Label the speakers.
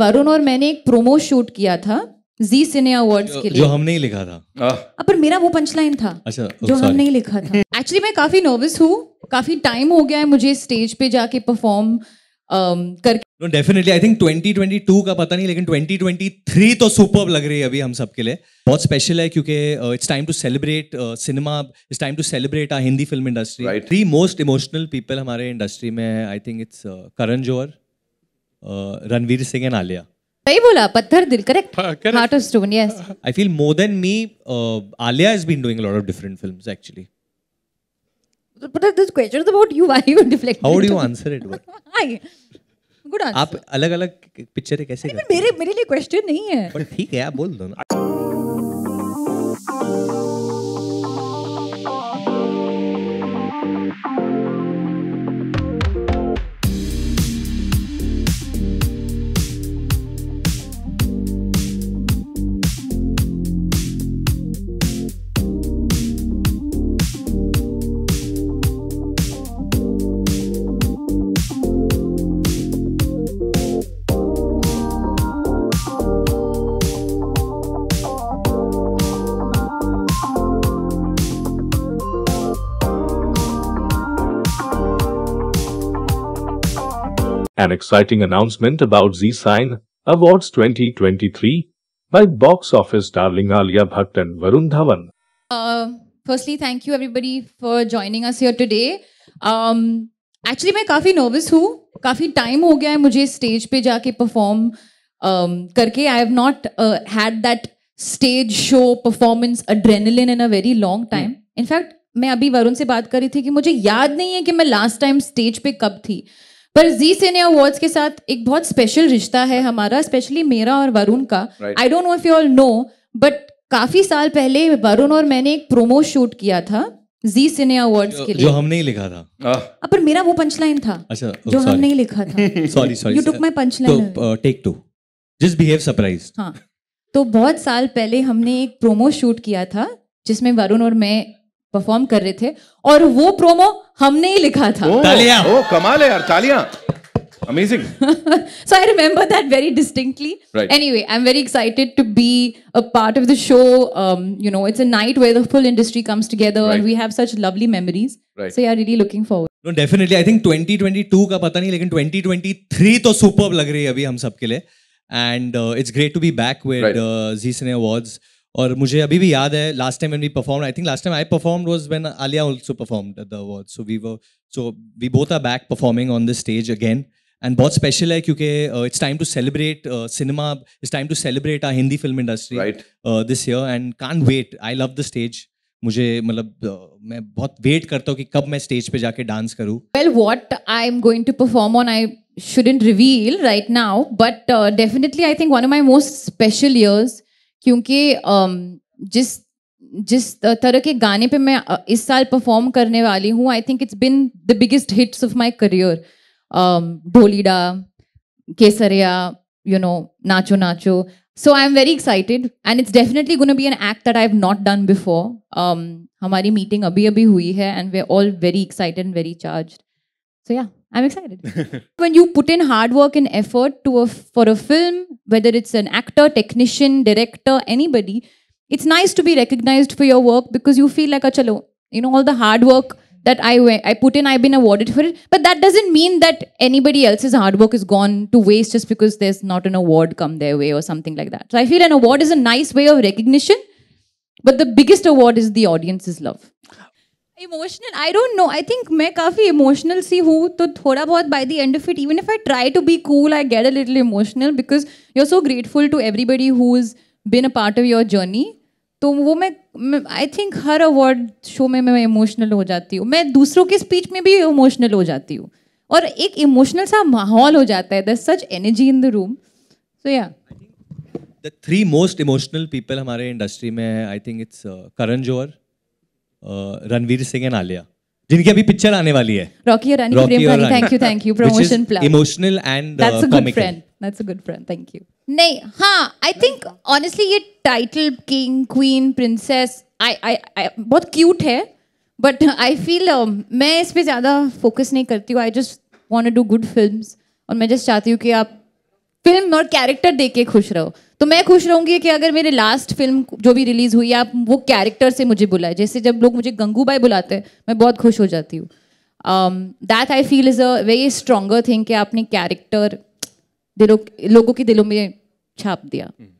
Speaker 1: वरुण और मैंने एक प्रोमो शूट किया था जी सिने अवार्ड्स के लिए जो हमने
Speaker 2: ही लिखा था आ,
Speaker 1: पर मेरा वो पंचलाइन था अच्छा जो oh, हमने ही लिखा था एक्चुअली मैं काफी नर्वस हूँ काफी टाइम हो गया है मुझे स्टेज पे जाके परफॉर्म um, करके
Speaker 2: डेफिनेटली आई थिंक 2022 का पता नहीं लेकिन 2023 तो सुपर लग रही है अभी हम सबके लिए बहुत स्पेशल है क्योंकि it's time to celebrate cinema it's time to celebrate our Hindi film industry three most emotional people हमारे इंडस्ट्री में है I think it's Karan Johar Ranveer Singh and Alia
Speaker 1: सही बोला पत्थर दिल correct heart of stone yes
Speaker 2: I feel more than me Alia has been doing a lot of different films actually
Speaker 1: But this question is about you. Why are you deflecting? How do you answer it? Good answer. आप
Speaker 2: अलग अलग पिक्चरें कैसे करते
Speaker 1: मेरे मेरे लिए question नहीं है बट
Speaker 2: ठीक है आप बोल दो ना An exciting announcement about Z-Sign Awards 2023 by box office darling Alia Bhatt and Varun Dhawan.
Speaker 1: Uh, firstly, thank you everybody for joining us here today. Um, actually मैं काफ़ी नर्वस हूँ काफ़ी टाइम हो गया है मुझे स्टेज पे जाके परफॉर्म um, करके I have not had that stage show performance adrenaline in a very long time in fact मैं अभी वरुण से बात कर रही थी कि मुझे याद नहीं है कि मैं लास्ट टाइम स्टेज पे कब थी पर जी सिने अवार्ड्स के साथ एक बहुत स्पेशल रिश्ता है हमारा स्पेशली मेरा और वरुण का I don't know if you all know but काफी साल पहले वरुण और मैंने एक प्रोमो शूट किया था जी सिने अवार्ड्स के लिए जो
Speaker 2: हमने ही लिखा था आ, हाँ।
Speaker 1: पर मेरा वो पंचलाइन था
Speaker 2: अच्छा oh, जो हमने ही
Speaker 1: लिखा था sorry sorry you took my punchline
Speaker 2: take two just behave surprise
Speaker 1: हां तो बहुत साल पहले हमने एक प्रोमो शूट किया था जिसमें वरुण और मैं परफॉर्म कर रहे थे और वो प्रोमो हमने ही लिखा था तालियां
Speaker 2: ओ कमाल है यार तालियां amazing
Speaker 1: so i remember that very distinctly right. anyway i'm very excited to be a part of the show um, you know it's a night where the full industry comes together right. and we have such lovely memories right. so yeah really looking forward
Speaker 2: no definitely I think 2022 का पता नहीं लेकिन 2023 तो super लग रही है अभी हम सबके लिए and it's great to be back with Zee cine awards और मुझे अभी भी याद है last time we perform I think last time I perform was when Alia also perform the award so we so we both are back performing on the stage again and बहुत special है क्योंकि it's time to celebrate cinema it's time to celebrate our Hindi film industry this year and can't wait I love the stage मुझे मतलब uh, मैं बहुत wait करता हूँ कि कब मैं स्टेज पे जाके डांस करूँ
Speaker 1: well what I am going to perform on I shouldn't reveal right now but uh, definitely i think one of my most special क्योंकि जिस जिस तरह के गाने पे मैं इस साल परफॉर्म करने वाली हूँ I think it's been the biggest hits of my career Dholida Kesariya you know Naacho Naacho so I am very excited and it's definitely gonna be an act that I have not done before हमारी meeting अभी अभी हुई है and we are all very excited and very charge so yeah I'm excited. when you put in hard work and effort to a, for a film, whether it's an actor, technician, director, anybody, it's nice to be recognized for your work because you feel like, a ah, chalo, you know, all the hard work that I, I put in, I've been awarded for it. But that doesn't mean that anybody else's hard work is gone to waste just because there's not an award come their way or something like that. So I feel an award is a nice way of recognition, but the biggest award is the audience's love. Emotional I don't know I think मैं काफ़ी emotional सी हूँ तो थोड़ा बहुत by the end of it even if I try to be cool I get a little emotional because you are so grateful to everybody who is been a part of your journey तो वो मैं I think हर award show में मैं emotional हो जाती हूँ मैं दूसरों के स्पीच में भी इमोशनल हो जाती हूँ और एक इमोशनल सा माहौल हो जाता है the such energy in the room so yeah
Speaker 2: the three most emotional people हमारे इंडस्ट्री में है I think it's Karan Johar Ranveer Singh and Alia जिनकी अभी पिक्चर आने वाली है
Speaker 1: रॉकी और Rani Prem Kahani thank you thank you promotion plus
Speaker 2: emotional and that's a good friend
Speaker 1: that's a good friend thank you नहीं आई थिंक ऑनेस्टली ये title king queen princess I I बहुत cute है बट आई फील मैं इस पर ज़्यादा focus नहीं करती हूँ I just want do good film और मैं जस्ट चाहती हूँ कि आप फिल्म और कैरेक्टर देख के खुश रहो तो मैं खुश रहूंगी कि अगर मेरे लास्ट फिल्म जो भी रिलीज हुई आप वो कैरेक्टर से मुझे बुलाए जैसे जब लोग मुझे गंगू बाई बुलाते हैं मैं बहुत खुश हो जाती हूँ that I feel is a very stronger thing कि आपने कैरेक्टर दिलों लोगों के दिलों में छाप दिया hmm.